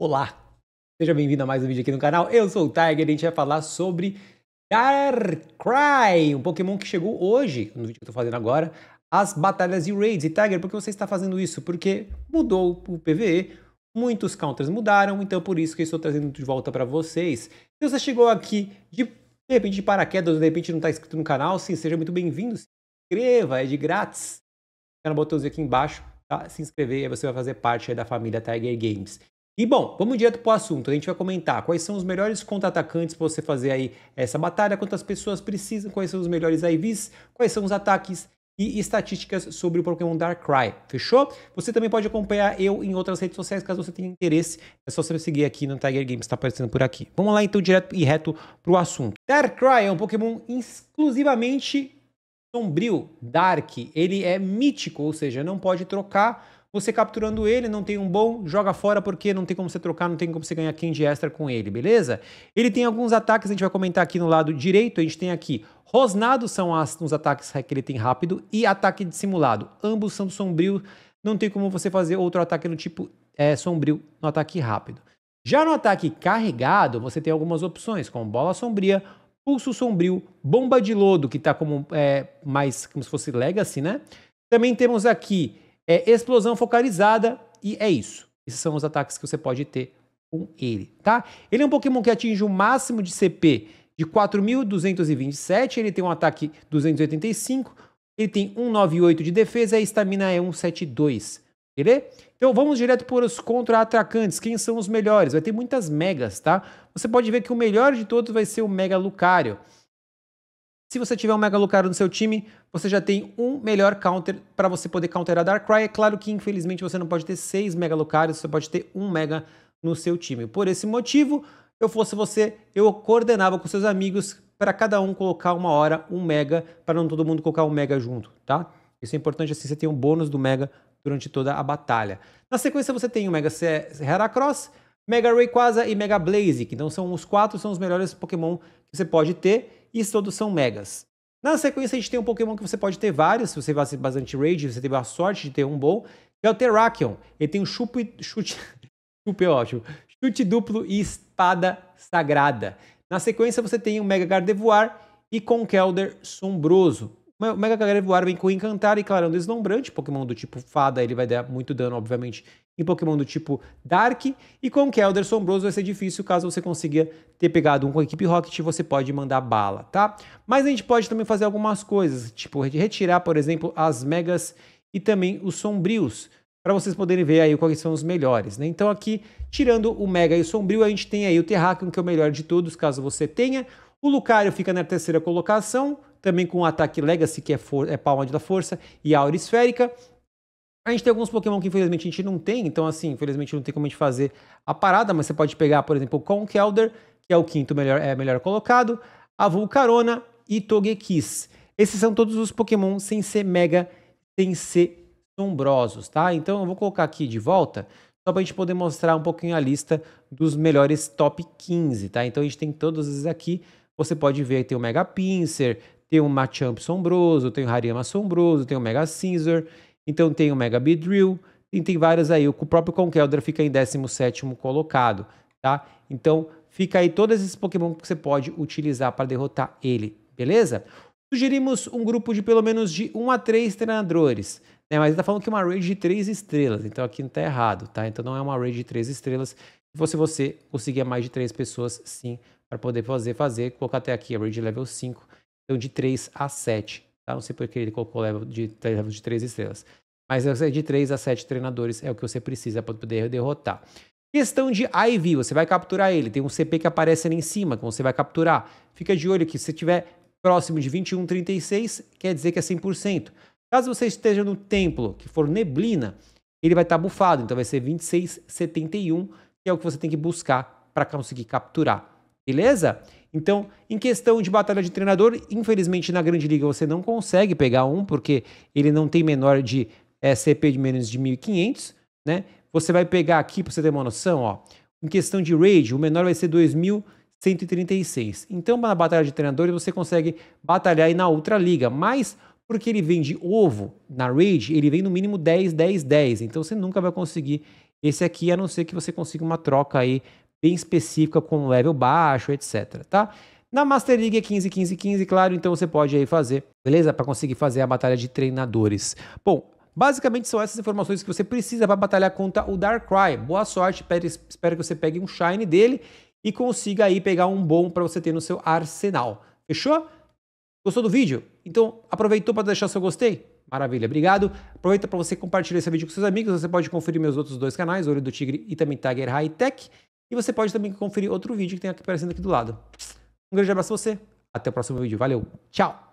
Olá! Seja bem-vindo a mais um vídeo aqui no canal. Eu sou o Tiger e a gente vai falar sobre Darkrai, um Pokémon que chegou hoje, no vídeo que eu tô fazendo agora, as batalhas e raids. E Tiger, por que você está fazendo isso? Porque mudou o PVE, muitos counters mudaram, então por isso que eu estou trazendo de volta para vocês. Se você chegou aqui de de repente de paraquedas, de repente não está inscrito no canal, sim, seja muito bem-vindo, se inscreva, é de grátis. Fica no botãozinho aqui embaixo, tá? Se inscrever e você vai fazer parte da família Tiger Games. E bom, vamos direto para o assunto. A gente vai comentar quais são os melhores contra-atacantes para você fazer aí essa batalha, quantas pessoas precisam, quais são os melhores IVs, quais são os ataques e estatísticas sobre o Pokémon Darkrai, fechou? Você também pode acompanhar eu em outras redes sociais, caso você tenha interesse, é só você me seguir aqui no Tiger Games, está aparecendo por aqui. Vamos lá então direto e reto para o assunto. Darkrai é um Pokémon exclusivamente sombrio, dark, ele é mítico, ou seja, não pode trocar. Você capturando ele, não tem um bom, joga fora porque não tem como você trocar, não tem como você ganhar candy extra com ele, beleza? Ele tem alguns ataques, a gente vai comentar aqui no lado direito, a gente tem aqui rosnado, são as, os ataques que ele tem rápido, e ataque dissimulado. Ambos são sombrio, não tem como você fazer outro ataque no tipo é, sombrio no ataque rápido. Já no ataque carregado, você tem algumas opções, como bola sombria, Pulso Sombrio, Bomba de Lodo, que está como é, mais como se fosse Legacy, né? Também temos aqui é, Explosão Focalizada e é isso. Esses são os ataques que você pode ter com ele, tá? Ele é um Pokémon que atinge o máximo de CP de 4.227, ele tem um ataque 285, ele tem 198 de defesa e a estamina é 172. Beleza? Então vamos direto para os contra-atacantes. Quem são os melhores? Vai ter muitas megas, tá? Você pode ver que o melhor de todos vai ser o Mega Lucario. Se você tiver um Mega Lucario no seu time, você já tem um melhor counter para você poder counterar Darkrai. É claro que, infelizmente, você não pode ter seis Mega Lucarios, você pode ter um Mega no seu time. Por esse motivo, eu fosse você, eu coordenava com seus amigos para cada um colocar uma hora um Mega, para não todo mundo colocar um Mega junto, tá? Isso é importante assim, você tem um bônus do Mega durante toda a batalha. Na sequência você tem o Mega Heracross, Mega Rayquaza e Mega Blaziken. Então são os quatro são os melhores Pokémon que você pode ter e todos são megas. Na sequência a gente tem um Pokémon que você pode ter vários, se você ser bastante raid, você teve a sorte de ter um bom, que é o Terrakion. Ele tem um chupi, chute, chute, é ótimo, chute duplo e espada sagrada. Na sequência você tem o Mega Gardevoir e Conkelder Sombroso. Mega Galera vem com Encantar e Clarão é Deslumbrante, Pokémon do tipo Fada, ele vai dar muito dano, obviamente, em Pokémon do tipo Dark. E com Kelder Sombroso vai ser difícil, caso você consiga ter pegado um com a equipe Rocket, você pode mandar bala, tá? Mas a gente pode também fazer algumas coisas, tipo retirar, por exemplo, as Megas e também os Sombrios, para vocês poderem ver aí quais são os melhores, né? Então aqui, tirando o Mega e o Sombrio, a gente tem aí o Terrakion, que é o melhor de todos, caso você tenha. O Lucario fica na terceira colocação, também com o ataque Legacy, que é, for, é Palma da Força, e Aura Esférica. A gente tem alguns Pokémon que infelizmente a gente não tem, então assim, infelizmente não tem como a gente fazer a parada, mas você pode pegar, por exemplo, Conkelder, que é o quinto melhor, é, melhor colocado, a Vulcarona e Togekiss. Esses são todos os Pokémon sem ser mega, sem ser sombrosos, tá? Então eu vou colocar aqui de volta, só para a gente poder mostrar um pouquinho a lista dos melhores top 15, tá? Então a gente tem todos esses aqui, você pode ver, tem o Mega Pincer, tem um Machamp sombroso, tem o Hariyama sombroso, tem o Mega Scissor, então tem o Mega Beedrill, e tem várias aí. O próprio Conkeldra fica em 17 colocado, tá? Então fica aí todos esses Pokémon que você pode utilizar para derrotar ele, beleza? Sugerimos um grupo de pelo menos de 1 a 3 treinadores. Né? Mas ele tá falando que é uma raid de 3 estrelas, então aqui não tá errado, tá? Então não é uma raid de 3 estrelas. Se fosse você conseguir mais de 3 pessoas, sim, para poder fazer, fazer, colocar até aqui a raid level 5 então, de 3 a 7. Tá? Não sei porque ele colocou level de, level de 3 estrelas. Mas de 3 a 7 treinadores é o que você precisa para poder derrotar. Questão de IV, você vai capturar ele. Tem um CP que aparece ali em cima, que você vai capturar. Fica de olho que se tiver próximo de 21,36, quer dizer que é 100%. Caso você esteja no templo, que for neblina, ele vai estar tá bufado, então vai ser 26,71, que é o que você tem que buscar para conseguir capturar. Beleza? Então, em questão de batalha de treinador, infelizmente na Grande Liga você não consegue pegar um, porque ele não tem menor de é, eh, CP de menos de 1.500, né? Você vai pegar aqui, para você ter uma noção, ó, em questão de raid, o menor vai ser 2.136. Então, na batalha de treinador você consegue batalhar aí na outra liga, mas porque ele vem de ovo na raid, ele vem no mínimo 10, 10, 10. Então, você nunca vai conseguir esse aqui, a não ser que você consiga uma troca aí bem específica com level baixo, etc, tá? Na Master League é 15, 15, 15, claro, então você pode aí fazer, beleza? Para conseguir fazer a batalha de treinadores. Bom, basicamente são essas informações que você precisa para batalhar contra o Darkrai. Boa sorte, espero que você pegue um Shine dele e consiga aí pegar um bom para você ter no seu arsenal. Fechou? Gostou do vídeo? Então aproveitou para deixar seu gostei? Maravilha, obrigado. Aproveita para você compartilhar esse vídeo com seus amigos. Você pode conferir meus outros dois canais, Olho do Tigre e também Tiger High Tech. E você pode também conferir outro vídeo que tem aqui aparecendo aqui do lado. Um grande abraço a você. Até o próximo vídeo. Valeu. Tchau.